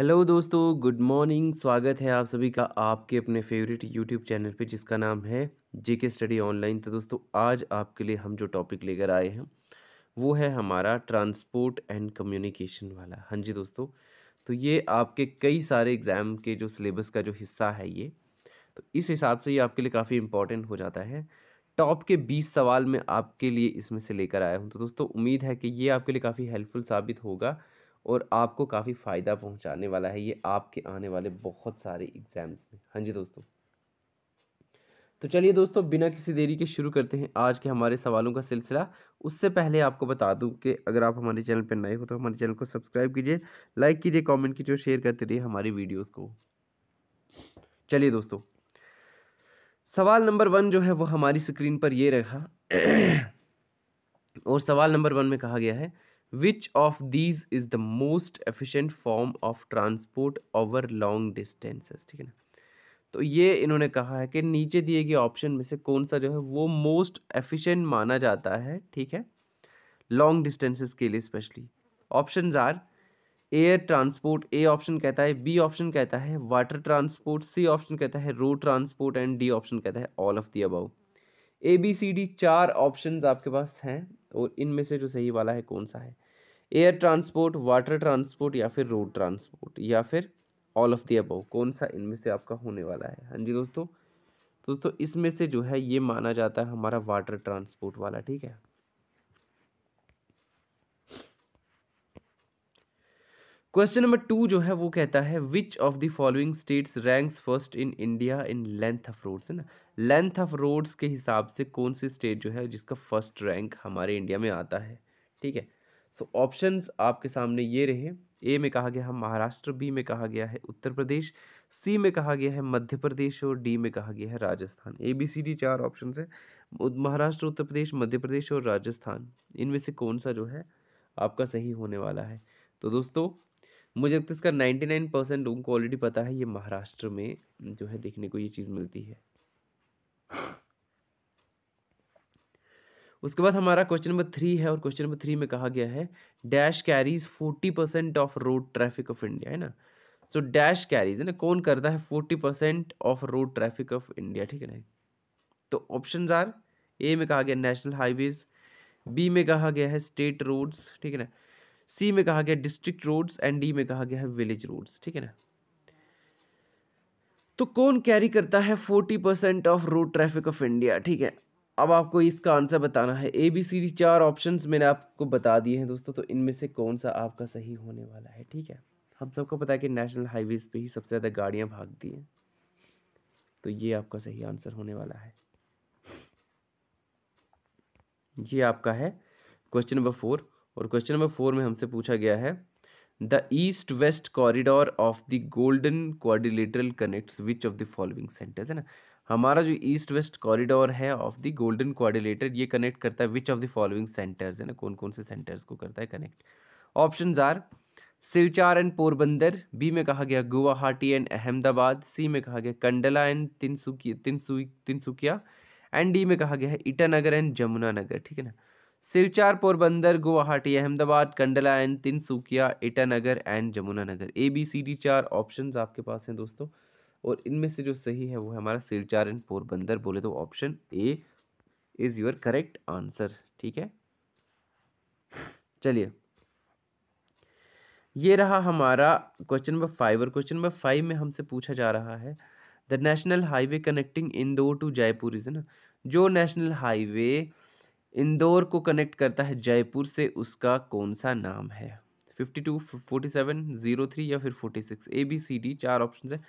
hello दोस्तों good morning स्वागत है आप सभी का आपके अपने फेवरेट यूट्यूब चैनल पे जिसका नाम है जेके स्टडी ऑनलाइन तो दोस्तों आज आपके लिए हम जो टॉपिक लेकर आए हैं वो है हमारा ट्रांसपोर्ट एंड कम्युनिकेशन वाला हाँ जी दोस्तों तो ये आपके कई सारे एग्ज़ाम के जो सिलेबस का जो हिस्सा है ये तो इस हिसाब से ये आपके लिए काफ़ी इंपॉर्टेंट हो जाता है टॉप के बीस सवाल मैं आपके लिए इसमें से लेकर आया हूँ तो दोस्तों उम्मीद है कि ये आपके लिए काफ़ी हेल्पफुल साबित होगा और आपको काफ़ी फ़ायदा पहुंचाने वाला है ये आपके आने वाले बहुत सारे एग्ज़ाम्स में हाँ जी दोस्तों तो चलिए दोस्तों बिना किसी देरी के शुरू करते हैं आज के हमारे सवालों का सिलसिला उससे पहले आपको बता दूं कि अगर आप हमारे चैनल पर नए हो तो हमारे चैनल को सब्सक्राइब कीजिए लाइक कीजिए कॉमेंट कीजिए और शेयर करते रहिए हमारी वीडियोज को चलिए दोस्तों सवाल नंबर वन जो है वो हमारी स्क्रीन पर ये रखा और सवाल नंबर वन में कहा गया है Which of these is the most efficient form of transport over long distances ठीक है ना तो ये इन्होंने कहा है कि नीचे दिए गए ऑप्शन में से कौन सा जो है वो मोस्ट एफिशिएंट माना जाता है ठीक है लॉन्ग डिस्टेंसेस के लिए specially options are air transport A option कहता है बी ऑप्शन कहता है वाटर ट्रांसपोर्ट सी ऑप्शन कहता है road transport and D option कहता है all of the above A B C D चार ऑप्शन आपके पास हैं और इनमें से जो सही वाला है कौन सा है एयर ट्रांसपोर्ट वाटर ट्रांसपोर्ट या फिर रोड ट्रांसपोर्ट या फिर ऑल ऑफ द अबव कौन सा इनमें से आपका होने वाला है हाँ जी दोस्तों दोस्तों इसमें से जो है ये माना जाता है हमारा वाटर ट्रांसपोर्ट वाला ठीक है क्वेश्चन नंबर टू जो है वो कहता है which of the following states ranks first in India in length of roads है ना लेंथ ऑफ रोड्स के हिसाब से कौन सी स्टेट जो है जिसका फर्स्ट रैंक हमारे इंडिया में आता है ठीक है सो so, ऑप्शंस आपके सामने ये रहे ए में कहा गया है महाराष्ट्र बी में कहा गया है उत्तर प्रदेश सी में कहा गया है मध्य प्रदेश और डी में कहा गया है Rajasthan A B C D चार ऑप्शन है महाराष्ट्र उत्तर प्रदेश मध्य प्रदेश और राजस्थान इनमें से कौन सा जो है आपका सही होने वाला है तो दोस्तों मुझे लगता है इसका नाइन्टी नाइन परसेंट लोगों को ऑलरेडी पता है ये महाराष्ट्र में जो है देखने को ये चीज़ मिलती है उसके बाद हमारा क्वेश्चन नंबर थ्री है और क्वेश्चन नंबर थ्री में कहा गया है dash carries forty percent of road traffic of India है ना सो डैश कैरीज है ना कौन करता है forty percent of road traffic of India ठीक है ना तो ऑप्शन आर ए में कहा गया नेशनल हाईवेज बी में कहा गया है स्टेट रोड्स ठीक है ना सी में कहा गया डिस्ट्रिक्ट रोड्स एंड डी में कहा गया है विलेज रोड्स ठीक है ना तो कौन कैरी करता है forty percent of road traffic of India ठीक है अब आपको इसका आंसर बताना है ए बी सी डी चार ऑप्शन मैंने आपको बता दिए हैं दोस्तों तो इनमें से कौन सा आपका सही होने वाला है ठीक है हम सबको पता है कि नेशनल हाईवेज़ पे ही सबसे ज़्यादा गाड़ियाँ भागती हैं तो ये आपका सही आंसर होने वाला है ये आपका है क्वेश्चन नंबर फोर और क्वेश्चन नंबर फोर में हमसे पूछा गया है the east west corridor of the golden quadrilateral connects which of the following centres है ना हमारा जो ईस्ट वेस्ट कॉरिडोर है ऑफ द गोल्डन कोऑर्डिनेटर ये कनेक्ट करता है which of the following centres है ना कौन कौन से सेंटर्स को करता है connect option are Silchar and Porbandar B में कहा गया गुवाहाटी एंड अहमदाबाद सी में कहा गया Kandla and Tinsukia Tinsukia and D में कहा गया है ईटानगर एंड जमुना नगर ठीक है ना Silchar Porbandar Guwahati Ahmedabad Kandla and Tinsukia Itanagar and Jamuna Nagar A B C D चार ऑप्शन आपके पास हैं दोस्तों और इनमें से जो सही है वो है हमारा सिरचार एंड पोरबंदर बोले तो option A is your correct answer ठीक है चलिए ये रहा हमारा क्वेश्चन नंबर फाइव और क्वेश्चन नंबर फाइव में हमसे पूछा जा रहा है the national highway connecting Indore to Jaipur is ना जो नेशनल हाईवे इंदौर को कनेक्ट करता है जयपुर से उसका कौन सा नाम है fifty two forty seven zero three या फिर forty six A B C D चार ऑप्शन है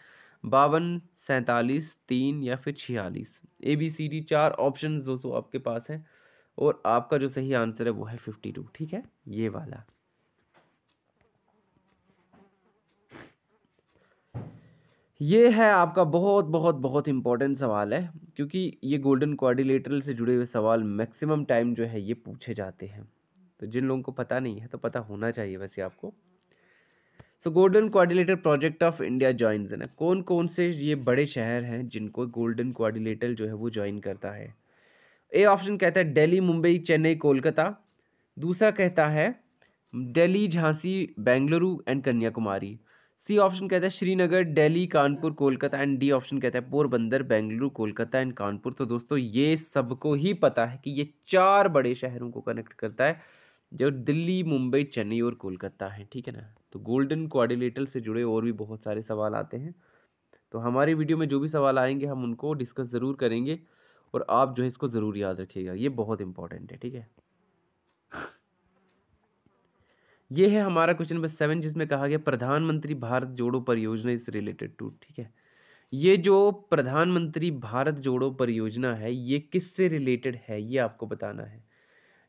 बावन सैंतालीस तीन या फिर छियालीस ए बी सी डी चार ऑप्शन दोस्तों आपके पास हैं और आपका जो सही आंसर है वो है फिफ्टी टू ठीक है ये वाला ये है आपका बहुत बहुत बहुत इंपॉर्टेंट सवाल है क्योंकि ये गोल्डन कोऑर्डिलेटरल से जुड़े हुए सवाल मैक्सिमम टाइम जो है ये पूछे जाते हैं तो जिन लोगों को पता नहीं है तो पता होना चाहिए वैसे आपको so golden coordinator project of India join है कौन कौन से ये बड़े शहर हैं जिनको गोल्डन कोऑर्डिनेटर जो है वो ज्वाइन करता है ए ऑप्शन कहता है दिल्ली मुंबई चेन्नई कोलकाता दूसरा कहता है Delhi Jhansi Bengaluru and Kanyakumari C option कहता है Srinagar Delhi Kanpur Kolkata and D option कहता है पोरबंदर बेंगलुरु कोलकाता एंड कानपुर तो दोस्तों ये सबको ही पता है कि ये चार बड़े शहरों को कनेक्ट करता है जो दिल्ली मुंबई चेन्नई और कोलकाता है ठीक है ना तो गोल्डन क्वाड्रिलेटरल से जुड़े और भी बहुत सारे सवाल आते हैं तो हमारी वीडियो में जो भी सवाल आएंगे हम उनको डिस्कस ज़रूर करेंगे और आप जो है इसको ज़रूर याद रखिएगा ये बहुत इंपॉर्टेंट है ठीक है ये है हमारा क्वेश्चन नंबर सेवन जिसमें कहा गया प्रधानमंत्री भारत जोड़ो परियोजना इस रिलेटेड टू ठीक है ये जो प्रधानमंत्री भारत जोड़ो परियोजना है ये किससे रिलेटेड है ये आपको बताना है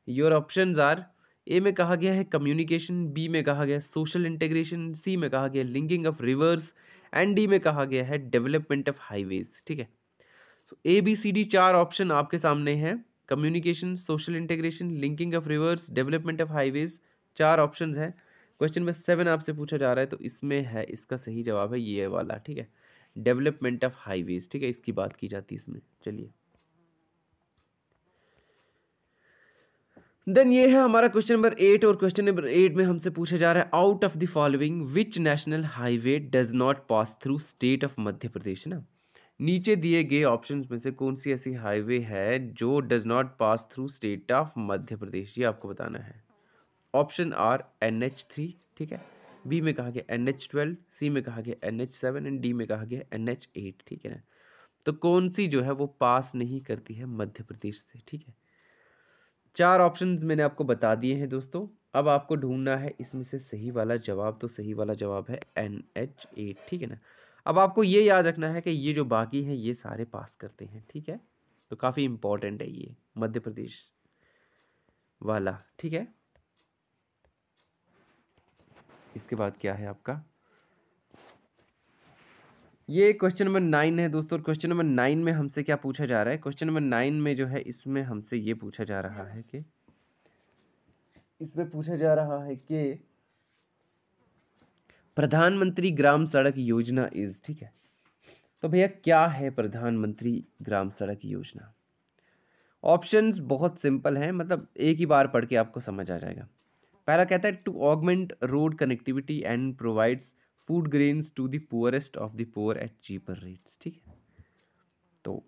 योर ऑप्शंस आर ए में कहा गया है कम्युनिकेशन बी में कहा गया है सोशल इंटीग्रेशन सी में कहा गया linking of rivers and D में कहा गया है डेवलपमेंट ऑफ हाईवेज ठीक है so A B C D चार ऑप्शन आपके सामने हैं communication social integration linking of rivers development of highways चार ऑप्शन है क्वेश्चन नंबर सेवन आपसे पूछा जा रहा है तो इसमें है इसका सही जवाब है ये वाला ठीक है डेवलपमेंट ऑफ हाईवेज ठीक है इसकी बात की जाती है इसमें चलिए देन ये है हमारा क्वेश्चन नंबर एट और क्वेश्चन नंबर एट में हमसे पूछा जा रहा है out of the following which national highway does not pass through state of Madhya Pradesh ना नीचे दिए गए ऑप्शन में से कौन सी ऐसी हाईवे है जो does not pass through state of Madhya Pradesh ये आपको बताना है option are N H three ठीक है बी में कहा गया एन एच ट्वेल्व सी में कहा गया N H seven and D में कहा गया एन एच एट ठीक है ना तो कौन सी जो है वो पास नहीं करती है मध्य प्रदेश से ठीक है चार ऑप्शन मैंने आपको बता दिए हैं दोस्तों अब आपको ढूंढना है इसमें से सही वाला जवाब तो सही वाला जवाब है एन एच ए ठीक है ना अब आपको ये याद रखना है कि ये जो बाकी हैं ये सारे पास करते हैं ठीक है तो काफ़ी इम्पोर्टेंट है ये मध्य प्रदेश वाला ठीक है इसके बाद क्या है आपका ये क्वेश्चन नंबर नाइन है दोस्तों और क्वेश्चन नंबर नाइन में हमसे क्या पूछा जा रहा है क्वेश्चन नंबर नाइन में जो है इसमें हमसे ये पूछा जा रहा है कि इसमें पूछा जा रहा है कि प्रधानमंत्री ग्राम सड़क योजना इज ठीक है तो भैया क्या है प्रधानमंत्री ग्राम सड़क योजना ऑप्शंस बहुत सिंपल हैं मतलब एक ही बार पढ़ के आपको समझ आ जाएगा पहला कहता है to augment road connectivity and provides food grains to the poorest of the poor at cheaper rates ठीक है तो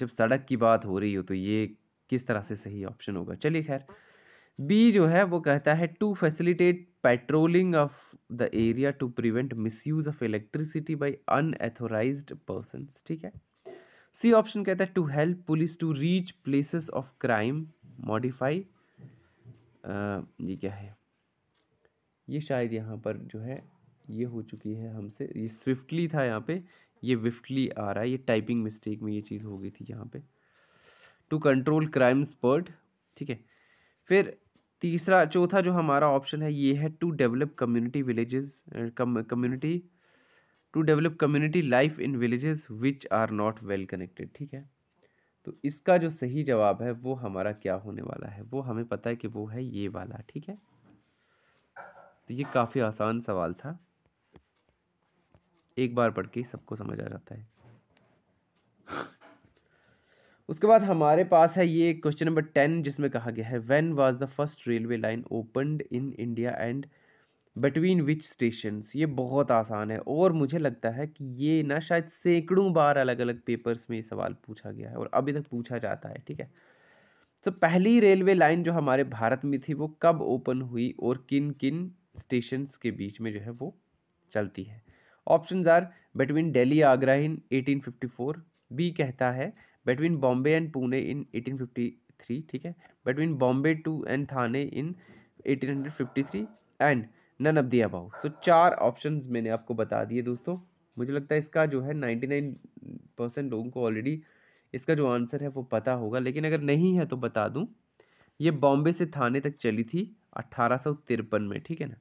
जब सड़क की बात हो रही हो तो ये किस तरह से सही ऑप्शन होगा चलिए खैर बी जो है वो कहता है to facilitate patrolling of the area to prevent misuse of electricity by unauthorise person ठीक है सी ऑप्शन कहता है to help police to reach places of crime modify ये क्या है ये शायद यहाँ पर जो है ये हो चुकी है हमसे ये स्विफ्टली था यहाँ पे ये विफ्टली आ रहा है ये टाइपिंग मिस्टेक में ये चीज़ हो गई थी यहाँ पे टू कंट्रोल क्राइम स्पर्ट ठीक है फिर तीसरा चौथा जो हमारा ऑप्शन है ये है to develop community villages community to develop community life in villages which are not well connected ठीक है तो इसका जो सही जवाब है वो हमारा क्या होने वाला है वो हमें पता है कि वो है ये वाला ठीक है तो ये काफ़ी आसान सवाल था एक बार पढ़ के सबको समझ आ जाता है उसके बाद हमारे पास है ये क्वेश्चन नंबर टेन जिसमें कहा गया है when was the first railway line opened in India and between which station ये बहुत आसान है और मुझे लगता है कि ये ना शायद सैकड़ों बार अलग अलग पेपर्स में ये सवाल पूछा गया है और अभी तक पूछा जाता है ठीक है तो पहली रेलवे लाइन जो हमारे भारत में थी वो कब ओपन हुई और किन किन स्टेशन के बीच में जो है वो चलती है options are between Delhi Agra in 1854 B कहता है between Bombay and Pune in 1853 ठीक है between Bombay to and Thane in 1853 and none of the above so चार ऑप्शन मैंने आपको बता दिए दोस्तों मुझे लगता है इसका जो है नाइन्टी नाइन परसेंट लोगों को ऑलरेडी इसका जो आंसर है वो पता होगा लेकिन अगर नहीं है तो बता दूं ये बॉम्बे से थाने तक चली थी अट्ठारह में ठीक है ना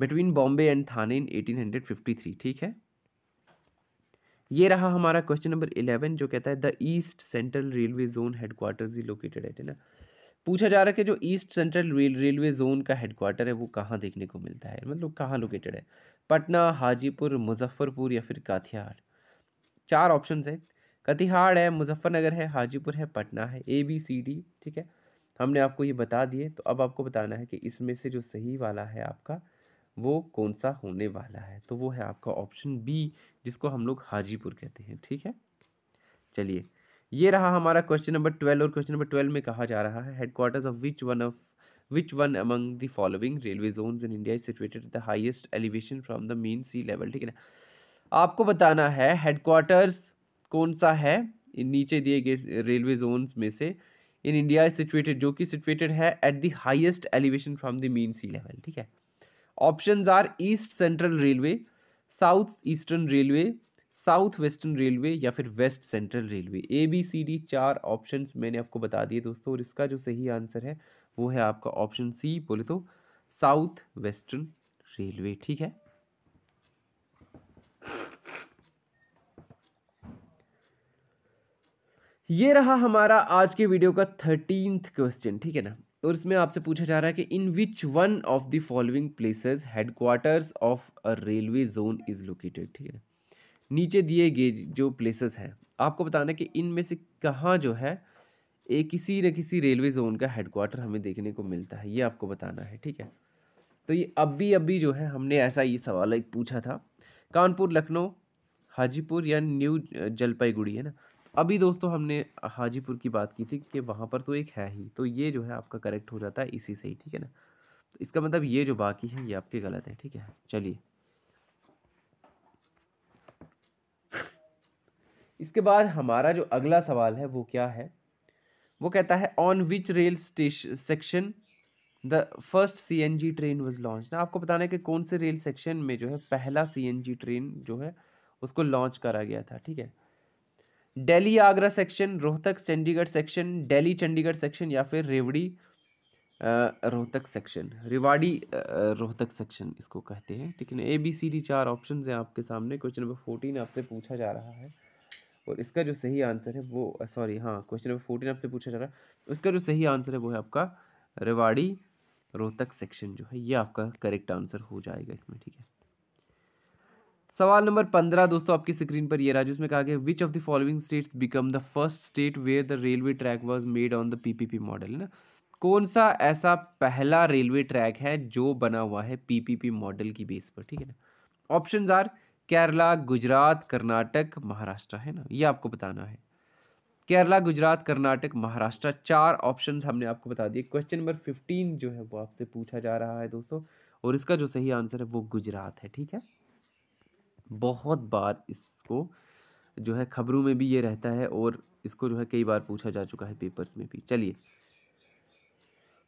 between Bombay and Thane in 1853 ठीक है ये रहा हमारा क्वेश्चन नंबर इलेवन जो कहता है the east central railway zone headquarter ही लोकेटेड है ना पूछा जा रहा है कि जो east central rail railway zone का हेडक्वार्टर है वो कहाँ देखने को मिलता है मतलब कहाँ लोकेटेड है पटना हाजीपुर मुजफ्फरपुर या फिर काथिहार चार ऑप्शन हैं कतिहाड़ है मुजफ्फरनगर है हाजीपुर है पटना है ए बी सी डी ठीक है हमने आपको ये बता दिए तो अब आपको बताना है कि इसमें से जो सही वाला है आपका वो कौन सा होने वाला है तो वो है आपका ऑप्शन बी जिसको हम लोग हाजीपुर कहते हैं ठीक है चलिए ये रहा हमारा क्वेश्चन नंबर ट्वेल्व और क्वेश्चन नंबर ट्वेल्व में कहा जा रहा है headquarters of which one of which one among the following railway zone in India is situated the highest elevation from the the sea level ठीक है ना आपको बताना है हेडक्वार्टर्स कौन सा है नीचे दिए गए रेलवे जोन्स में से इन इंडिया इज सिचुएटेड जो कि सिचुएटेड है at the highest elevation from the mean sea level ठीक है option are east central railway south eastern railway south western railway या फिर west central railway A B C D चार ऑप्शंस मैंने आपको बता दिए दोस्तों और इसका जो सही आंसर है वो है आपका ऑप्शन सी बोले तो साउथ वेस्टर्न रेलवे ठीक है ये रहा हमारा आज के वीडियो का थर्टींथ क्वेश्चन ठीक है ना तो और इसमें आपसे पूछा जा रहा है कि in which one of the following places headquarters of a railway zone is located ठीक है नीचे दिए गए जो प्लेसेस हैं आपको बताना है कि इनमें से कहाँ जो है एक किसी न किसी रेलवे जोन का हेडक्वार्टर हमें देखने को मिलता है ये आपको बताना है ठीक है तो ये अभी अभी जो है हमने ऐसा ये सवाल एक पूछा था कानपुर लखनऊ हाजीपुर या न्यू जलपाईगुड़ी है ना अभी दोस्तों हमने हाजीपुर की बात की थी कि वहाँ पर तो एक है ही तो ये जो है आपका करेक्ट हो जाता है इसी से ही ठीक है ना तो इसका मतलब ये जो बाकी है ये आपके गलत है ठीक है चलिए इसके बाद हमारा जो अगला सवाल है वो क्या है वो कहता है on which rail station section the first C N G train was launch ना आपको बताना है कि कौन से रेल सेक्शन में जो है पहला सी एन जी ट्रेन जो है उसको लॉन्च करा गया था ठीक है Delhi Agra section Rohtak Chandigarh section Delhi Chandigarh section या फिर रेवड़ी रोहतक सेक्शन रिवाड़ी रोहतक सेक्शन इसको कहते हैं ठीक है ए बी सी डी चार ऑप्शन हैं आपके सामने क्वेश्चन नंबर फोर्टीन आपसे पूछा जा रहा है और इसका जो सही आंसर है वो सॉरी हाँ क्वेश्चन नंबर फोर्टीन आपसे पूछा जा रहा है उसका जो सही आंसर है वो है आपका रेवाड़ी रोहतक सेक्शन जो है ये आपका करेक्ट आंसर हो जाएगा इसमें ठीक है सवाल नंबर पंद्रह दोस्तों आपकी स्क्रीन पर ये रहा जिसमें कहा गया which of the following states become the first state where the railway track was made on the PPP model है ना कौन सा ऐसा पहला रेलवे ट्रैक है जो बना हुआ है पीपीपी मॉडल की बेस पर ठीक है ना ऑप्शन आर केरला गुजरात कर्नाटक महाराष्ट्र है ना ये आपको बताना है केरला गुजरात कर्नाटक महाराष्ट्र चार ऑप्शन हमने आपको बता दिए क्वेश्चन नंबर फिफ्टीन जो है वो आपसे पूछा जा रहा है दोस्तों और इसका जो सही आंसर है वो गुजरात है ठीक है बहुत बार इसको जो है खबरों में भी ये रहता है और इसको जो है कई बार पूछा जा चुका है पेपर्स में भी चलिए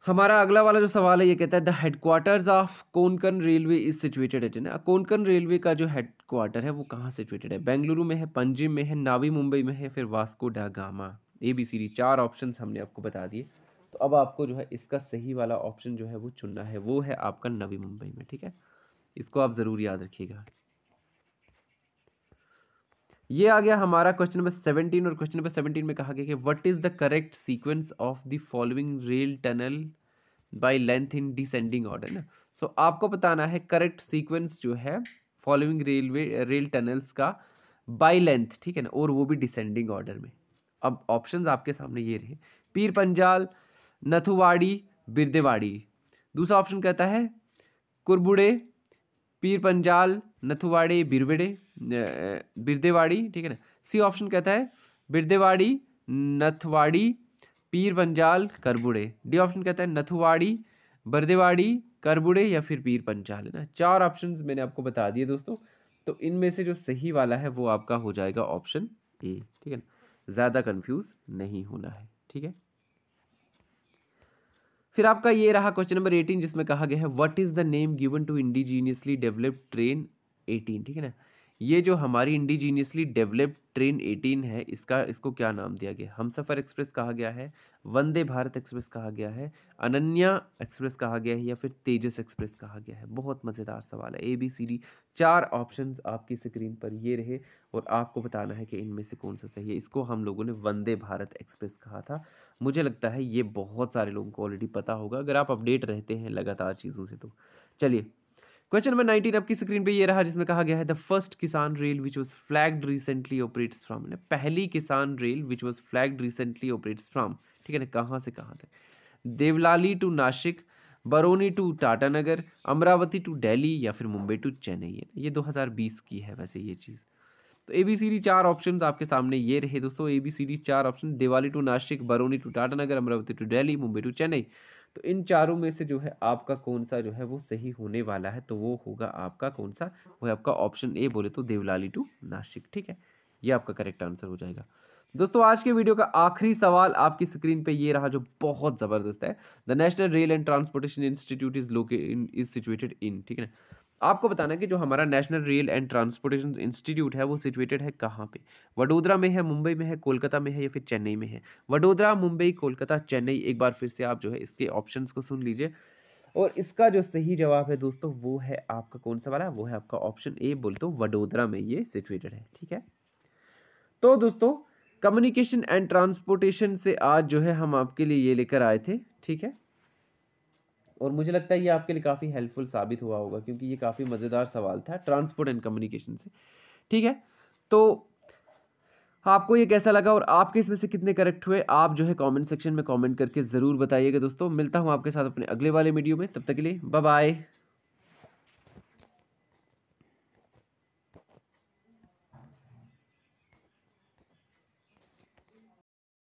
हमारा अगला वाला जो सवाल है ये कहता है the headquarters of Konkan railway is situated at ना कोंकण रेलवे का जो हेडक्वार्टर है वो कहाँ सिचुएटेड है बेंगलुरु में है पंजी में है नावी मुंबई में है फिर Vasco da Gama A B C D चार ऑप्शन हमने आपको बता दिए तो अब आपको जो है इसका सही वाला ऑप्शन जो है वो चुनना है वो है आपका नवी मुंबई में ठीक है इसको आप ज़रूर याद रखिएगा ये आ गया हमारा क्वेश्चन नंबर सेवनटीन और क्वेश्चन नंबर सेवनटीन में कहा गया कि what is the correct sequence of the following rail tunnel by length in descending order ना सो आपको बताना है करेक्ट सीक्वेंस जो है फॉलोइंग रेलवे रेल टनल्स का बाय लेंथ ठीक है ना और वो भी डिसेंडिंग ऑर्डर में अब ऑप्शन आपके सामने ये रहे पीर पंजाल नथुवाड़ी बिरदेवाड़ी दूसरा ऑप्शन कहता है कुरबुड़े पीर पंजाल नथुवाड़ी बिरवेड़े बिरदेवाड़ी ठीक है ना सी ऑप्शन कहता है बिरदेवाड़ी नथवाड़ी पीर पंजाल करबुड़े डी ऑप्शन कहता है नथुवाड़ी बरदेवाड़ी करबुड़े या फिर पीर पंचाल है ना चार ऑप्शन मैंने आपको बता दिए दोस्तों तो इनमें से जो सही वाला है वो आपका हो जाएगा ऑप्शन ए ठीक है ना ज़्यादा कन्फ्यूज़ नहीं होना है ठीक है फिर आपका ये रहा क्वेश्चन नंबर एटीन जिसमें कहा गया है what is the name given to indigenously developed train eighteen ठीक है ना ये जो हमारी इंडिजीनियसली डेवलप्ड ट्रेन 18 है इसका इसको क्या नाम दिया गया हम सफ़र एक्सप्रेस कहा गया है वंदे भारत एक्सप्रेस कहा गया है अनन्या एक्सप्रेस कहा गया है या फिर तेजस एक्सप्रेस कहा गया है बहुत मज़ेदार सवाल है ए बी सी डी चार ऑप्शन आपकी स्क्रीन पर ये रहे और आपको बताना है कि इनमें से कौन सा सही है इसको हम लोगों ने वंदे भारत एक्सप्रेस कहा था मुझे लगता है ये बहुत सारे लोगों को ऑलरेडी पता होगा अगर आप अपडेट रहते हैं लगातार चीज़ों से तो चलिए क्वेश्चन नंबर नाइनटीन आपकी स्क्रीन पे ये रहा जिसमें कहा गया है the first Kisan rail which was flagged recently operates from पहली Kisan rail which was flagged recently operates from ठीक है ना कहाँ से कहाँ तक Devlali to Nashik Barauni to Tatanagar Amravati to Delhi या फिर मुंबई टू चेन्नई है ये 2020 की है वैसे ये चीज़ तो ए बी सी डी चार ऑप्शन आपके सामने ये रहे दोस्तों ए बी सी डी चार option Devlali to Nashik Barauni to Tatanagar Amravati to Delhi Mumbai to Chennai तो इन चारों में से जो है आपका कौन सा जो है वो सही होने वाला है तो वो होगा आपका कौन सा वो है आपका ऑप्शन ए बोले तो देवलाली टू नासिक ठीक है ये आपका करेक्ट आंसर हो जाएगा दोस्तों आज के वीडियो का आखिरी सवाल आपकी स्क्रीन पे ये रहा जो बहुत ज़बरदस्त है the national rail and transportation institute is located is situated in ठीक है ना आपको बताना कि जो हमारा national rail and transportation institute है वो सिचुएटेड है कहाँ पे वडोदरा में है मुंबई में है कोलकाता में है या फिर चेन्नई में है वडोदरा मुंबई कोलकाता चेन्नई एक बार फिर से आप जो है इसके ऑप्शन को सुन लीजिए और इसका जो सही जवाब है दोस्तों वो है आपका कौन सा वाला वो है आपका ऑप्शन ए बोल तो वडोदरा में ये सिचुएटेड है ठीक है तो दोस्तों कम्युनिकेशन एंड ट्रांसपोर्टेशन से आज जो है हम आपके लिए ये लेकर आए थे ठीक है और मुझे लगता है ये आपके लिए काफ़ी हेल्पफुल साबित हुआ होगा क्योंकि ये काफ़ी मज़ेदार सवाल था ट्रांसपोर्ट एंड कम्युनिकेशन से ठीक है तो आपको ये कैसा लगा और आपके इसमें से कितने करेक्ट हुए आप जो है कमेंट सेक्शन में कमेंट करके ज़रूर बताइएगा दोस्तों मिलता हूँ आपके साथ अपने अगले वाले वीडियो में तब तक के लिए बाय